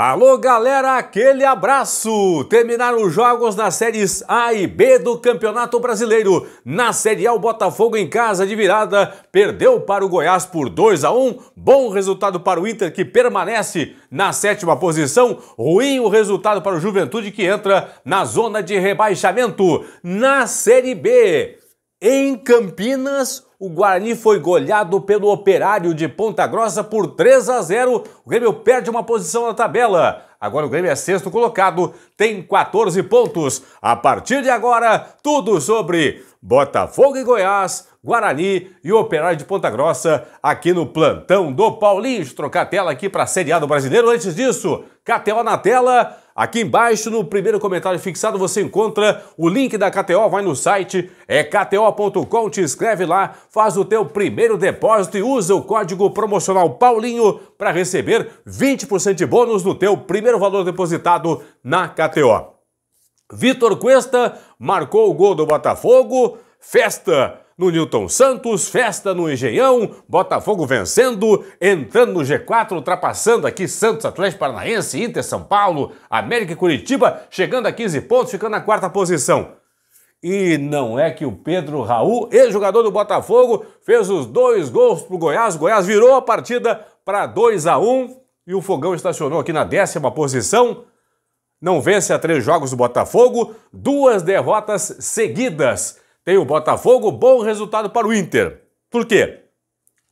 Alô, galera, aquele abraço! Terminaram os jogos nas séries A e B do Campeonato Brasileiro. Na Série A, o Botafogo em casa de virada perdeu para o Goiás por 2 a 1. Bom resultado para o Inter que permanece na sétima posição. Ruim o resultado para o Juventude que entra na zona de rebaixamento. Na Série B, em Campinas, o Guarani foi goleado pelo Operário de Ponta Grossa por 3 a 0. O Grêmio perde uma posição na tabela. Agora o Grêmio é sexto colocado, tem 14 pontos. A partir de agora, tudo sobre Botafogo e Goiás, Guarani e Operário de Ponta Grossa aqui no plantão do Paulinho. Deixa eu trocar a tela aqui para a Série A do Brasileiro. Antes disso, Catela na tela. Aqui embaixo, no primeiro comentário fixado, você encontra o link da KTO, vai no site, é kto.com, te inscreve lá, faz o teu primeiro depósito e usa o código promocional PAULINHO para receber 20% de bônus no teu primeiro valor depositado na KTO. Vitor Cuesta marcou o gol do Botafogo, festa no Newton Santos, festa no Engenhão, Botafogo vencendo, entrando no G4, ultrapassando aqui Santos, Atlético Paranaense, Inter, São Paulo, América e Curitiba, chegando a 15 pontos, ficando na quarta posição. E não é que o Pedro Raul, ex-jogador do Botafogo, fez os dois gols pro Goiás. O Goiás virou a partida para 2 a 1 e o Fogão estacionou aqui na décima posição. Não vence a três jogos do Botafogo, duas derrotas seguidas tem o Botafogo, bom resultado para o Inter. Por quê?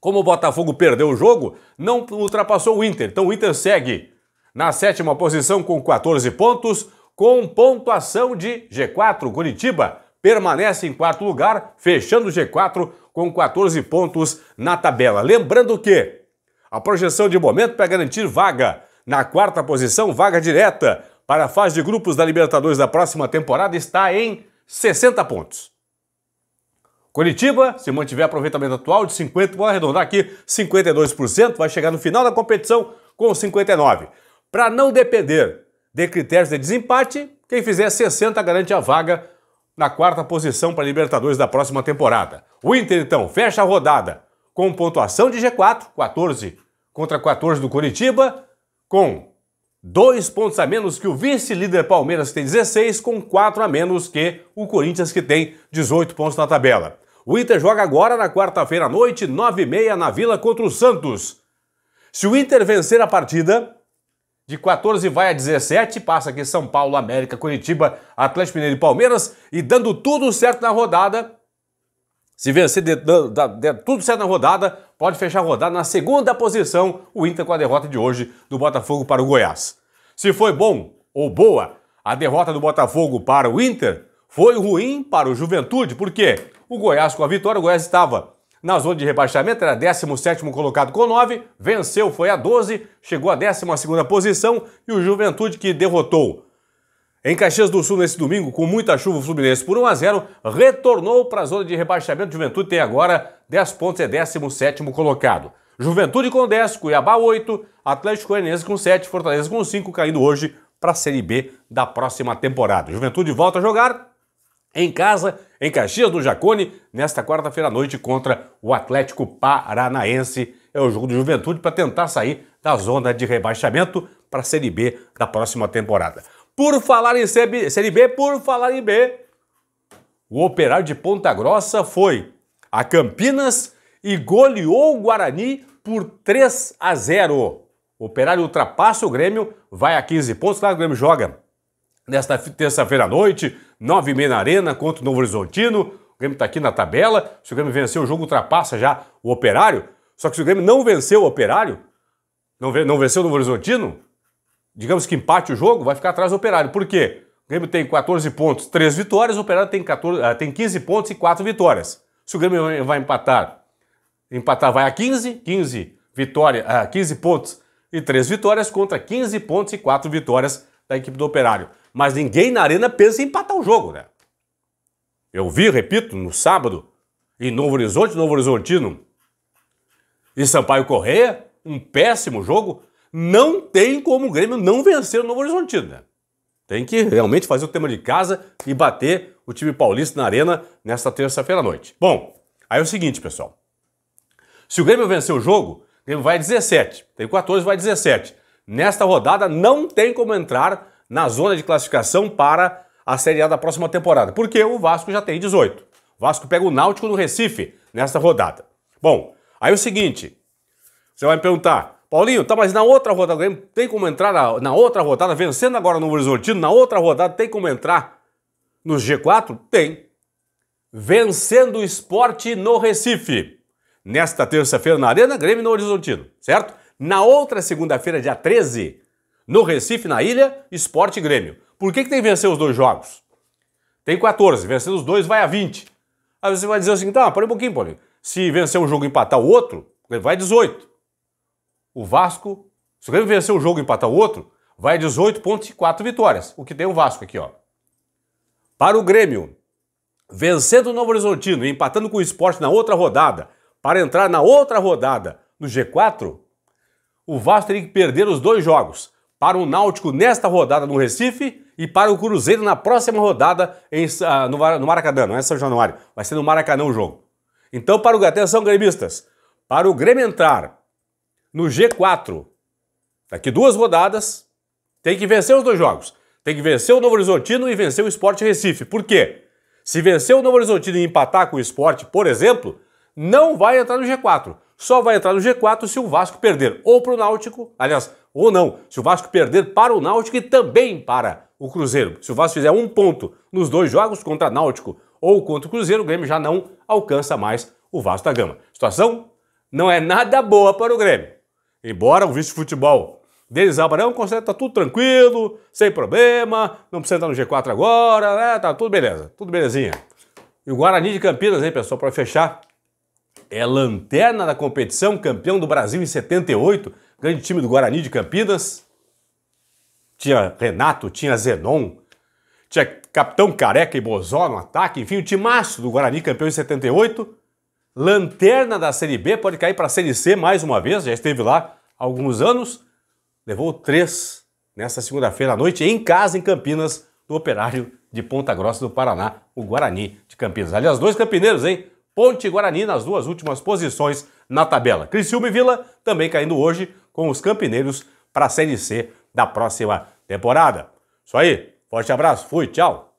Como o Botafogo perdeu o jogo, não ultrapassou o Inter. Então o Inter segue na sétima posição com 14 pontos, com pontuação de G4. Curitiba permanece em quarto lugar, fechando o G4 com 14 pontos na tabela. Lembrando que a projeção de momento é para garantir vaga na quarta posição, vaga direta para a fase de grupos da Libertadores da próxima temporada, está em 60 pontos. Curitiba, se mantiver aproveitamento atual de 50, vou arredondar aqui, 52%, vai chegar no final da competição com 59. Para não depender de critérios de desempate, quem fizer 60 garante a vaga na quarta posição para a Libertadores da próxima temporada. O Inter, então, fecha a rodada com pontuação de G4, 14 contra 14 do Curitiba, com dois pontos a menos que o vice-líder Palmeiras, que tem 16, com quatro a menos que o Corinthians, que tem 18 pontos na tabela. O Inter joga agora na quarta-feira à noite, 9h30, na Vila contra o Santos. Se o Inter vencer a partida, de 14 vai a 17, passa aqui São Paulo, América, Curitiba, Atlético Mineiro e Palmeiras, e dando tudo certo na rodada, se vencer de, de, de, tudo certo na rodada, pode fechar a rodada na segunda posição, o Inter com a derrota de hoje do Botafogo para o Goiás. Se foi bom ou boa a derrota do Botafogo para o Inter, foi ruim para o Juventude, por quê? O Goiás, com a vitória, o Goiás estava na zona de rebaixamento, era 17 colocado com 9, venceu, foi a 12, chegou à 12 posição e o Juventude que derrotou. Em Caxias do Sul, nesse domingo, com muita chuva, o Fluminense por 1 a 0 retornou para a zona de rebaixamento. Juventude tem agora 10 pontos, é 17 colocado. Juventude com 10, Cuiabá 8, Atlético Goianiense com 7, Fortaleza com 5, caindo hoje para a Série B da próxima temporada. Juventude volta a jogar em casa, em Caxias do Jacone, nesta quarta-feira à noite contra o Atlético Paranaense. É o jogo do Juventude para tentar sair da zona de rebaixamento para a Série B da próxima temporada. Por falar em Série B, por falar em B, o Operário de Ponta Grossa foi a Campinas e goleou o Guarani por 3 a 0. O Operário ultrapassa o Grêmio, vai a 15 pontos, claro, o Grêmio joga nesta terça-feira à noite, 9 h na Arena contra o Novo Horizontino. O Grêmio está aqui na tabela. Se o Grêmio vencer, o jogo ultrapassa já o Operário. Só que se o Grêmio não venceu o Operário, não, venceu o Novo Horizontino, digamos que empate o jogo, vai ficar atrás do Operário. Por quê? O Grêmio tem 14 pontos, 3 vitórias, o Operário tem, 14, ah, tem 15 pontos e 4 vitórias. Se o Grêmio vai empatar, empatar vai a 15, 15, vitória, ah, 15 pontos e 3 vitórias contra 15 pontos e 4 vitórias da equipe do Operário mas ninguém na arena pensa em empatar o jogo, né? Eu vi, repito, no sábado, em Novo Horizonte, Novo Horizontino e Sampaio Correia, um péssimo jogo. Não tem como o Grêmio não vencer o Novo Horizontino, né? Tem que realmente fazer o tema de casa e bater o time paulista na arena nesta terça-feira à noite. Bom, aí é o seguinte, pessoal. Se o Grêmio vencer o jogo, o Grêmio vai 17. Tem 14, vai 17. Nesta rodada não tem como entrar na zona de classificação para a Série A da próxima temporada, porque o Vasco já tem 18. O Vasco pega o Náutico no Recife nesta rodada. Bom, aí é o seguinte, você vai me perguntar, Paulinho, tá, mas na outra rodada, tem como entrar na, na outra rodada, vencendo agora no Horizontino, na outra rodada tem como entrar no G4? Tem. Vencendo o esporte no Recife. Nesta terça-feira na Arena Grêmio no Horizontino, certo? Na outra segunda-feira, dia 13, no Recife, na ilha, Esporte e Grêmio. Por que, que tem que vencer os dois jogos? Tem 14, vencendo os dois vai a 20. Aí você vai dizer assim, tá, para um pouquinho, Paulinho. Se vencer um jogo e empatar o outro, ele vai 18. O Vasco, se o Grêmio vencer um jogo e empatar o outro, vai 18 pontos e 4 vitórias. O que tem é o Vasco aqui, ó. Para o Grêmio, vencendo o Novo Horizontino e empatando com o esporte na outra rodada, para entrar na outra rodada no G4, o Vasco teria que perder os dois jogos para o Náutico nesta rodada no Recife e para o Cruzeiro na próxima rodada em, ah, no, no Maracanã, não é São Januário, vai ser no Maracanã o jogo. Então, para o atenção gremistas, para o Grêmio entrar no G4, daqui duas rodadas, tem que vencer os dois jogos. Tem que vencer o Novo Horizontino e vencer o Esporte Recife. Por quê? Se vencer o Novo Horizontino e empatar com o Esporte, por exemplo, não vai entrar no G4 só vai entrar no G4 se o Vasco perder ou para o Náutico, aliás, ou não, se o Vasco perder para o Náutico e também para o Cruzeiro. Se o Vasco fizer um ponto nos dois jogos contra Náutico ou contra o Cruzeiro, o Grêmio já não alcança mais o Vasco da Gama. situação não é nada boa para o Grêmio. Embora o vice-futebol Denis Abraão considera que tá tudo tranquilo, sem problema, não precisa entrar no G4 agora, né? Tá tudo beleza, tudo belezinha. E o Guarani de Campinas, hein, pessoal, para fechar é lanterna da competição, campeão do Brasil em 78, grande time do Guarani de Campinas. Tinha Renato, tinha Zenon, tinha capitão Careca e Bozó no ataque, enfim, o timaço do Guarani, campeão em 78. Lanterna da Série B, pode cair para a Série C mais uma vez, já esteve lá há alguns anos. Levou três nesta segunda-feira à noite, em casa, em Campinas, do Operário de Ponta Grossa do Paraná, o Guarani de Campinas. Aliás, dois campineiros, hein? Ponte e Guarani nas duas últimas posições na tabela. Criciúma e Vila também caindo hoje com os campineiros para a Série C da próxima temporada. Isso aí, forte abraço, fui, tchau!